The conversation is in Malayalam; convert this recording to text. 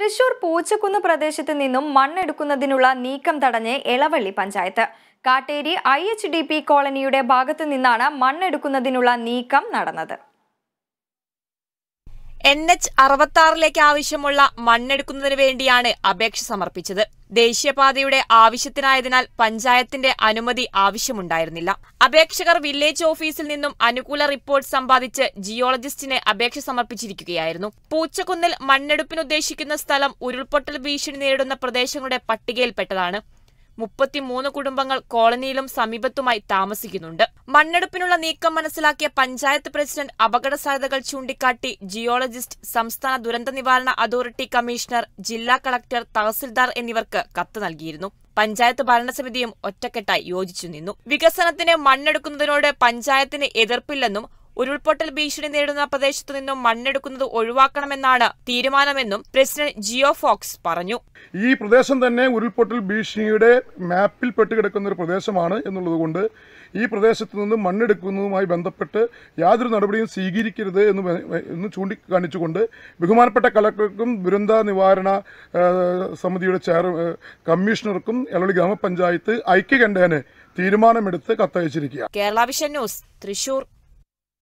തൃശൂർ പൂച്ചക്കുന്ന് പ്രദേശത്ത് നിന്നും മണ്ണെടുക്കുന്നതിനുള്ള നീക്കം തടഞ്ഞ് എളവള്ളി പഞ്ചായത്ത് കാട്ടേരി ഐ കോളനിയുടെ ഭാഗത്തു നിന്നാണ് മണ്ണെടുക്കുന്നതിനുള്ള നീക്കം നടന്നത് എൻ എച്ച് അറുപത്തി ആവശ്യമുള്ള മണ്ണെടുക്കുന്നതിന് വേണ്ടിയാണ് അപേക്ഷ സമർപ്പിച്ചത് ദേശീയപാതയുടെ ആവശ്യത്തിനായതിനാൽ പഞ്ചായത്തിന്റെ അനുമതി ആവശ്യമുണ്ടായിരുന്നില്ല അപേക്ഷകർ വില്ലേജ് ഓഫീസിൽ നിന്നും അനുകൂല റിപ്പോർട്ട് സമ്പാദിച്ച് ജിയോളജിസ്റ്റിന് അപേക്ഷ സമർപ്പിച്ചിരിക്കുകയായിരുന്നു പൂച്ചക്കുന്നിൽ മണ്ണെടുപ്പിനുദ്ദേശിക്കുന്ന സ്ഥലം ഉരുൾപൊട്ടൽ ഭീഷണി നേരിടുന്ന പ്രദേശങ്ങളുടെ പട്ടികയിൽപ്പെട്ടതാണ് മുപ്പത്തിമൂന്ന് കുടുംബങ്ങൾ കോളനിയിലും സമീപത്തുമായി താമസിക്കുന്നുണ്ട് മണ്ണെടുപ്പിനുള്ള നീക്കം മനസ്സിലാക്കിയ പഞ്ചായത്ത് പ്രസിഡന്റ് അപകട സാധ്യതകൾ ചൂണ്ടിക്കാട്ടി ജിയോളജിസ്റ്റ് സംസ്ഥാന ദുരന്ത നിവാരണ അതോറിറ്റി കമ്മീഷണർ ജില്ലാ കളക്ടർ തഹസിൽദാർ എന്നിവർക്ക് കത്ത് നൽകിയിരുന്നു പഞ്ചായത്ത് ഭരണസമിതിയും ഒറ്റക്കെട്ടായി യോജിച്ചു നിന്നു വികസനത്തിന് മണ്ണെടുക്കുന്നതിനോട് പഞ്ചായത്തിന് എതിർപ്പില്ലെന്നും ഉരുൾപൊട്ടൽ ഭീഷണി നേരിടുന്ന പ്രദേശത്തു നിന്നും മണ്ണെടുക്കുന്നത് ഒഴിവാക്കണമെന്നാണ് തീരുമാനമെന്നും പ്രസിഡന്റ് ജിയോ ഫോക്സ് പറഞ്ഞു ഈ പ്രദേശം തന്നെ ഉരുൾപൊട്ടൽ ഭീഷണിയുടെ മാപ്പിൽ പെട്ടുകിടക്കുന്ന ഒരു പ്രദേശമാണ് എന്നുള്ളതുകൊണ്ട് ഈ പ്രദേശത്ത് നിന്ന് മണ്ണെടുക്കുന്നതുമായി ബന്ധപ്പെട്ട് യാതൊരു നടപടിയും സ്വീകരിക്കരുത് എന്ന് എന്ന് ചൂണ്ടിക്കാണിച്ചുകൊണ്ട് ബഹുമാനപ്പെട്ട കലക്ടർക്കും ദുരന്ത നിവാരണ സമിതിയുടെ ചെയർ കമ്മീഷണർക്കും എളളി ഗ്രാമപഞ്ചായത്ത് ഐക്യകണ്ഠേന് തീരുമാനമെടുത്ത് കത്തയച്ചിരിക്കുക കേരള വിഷൻ ന്യൂസ് തൃശൂർ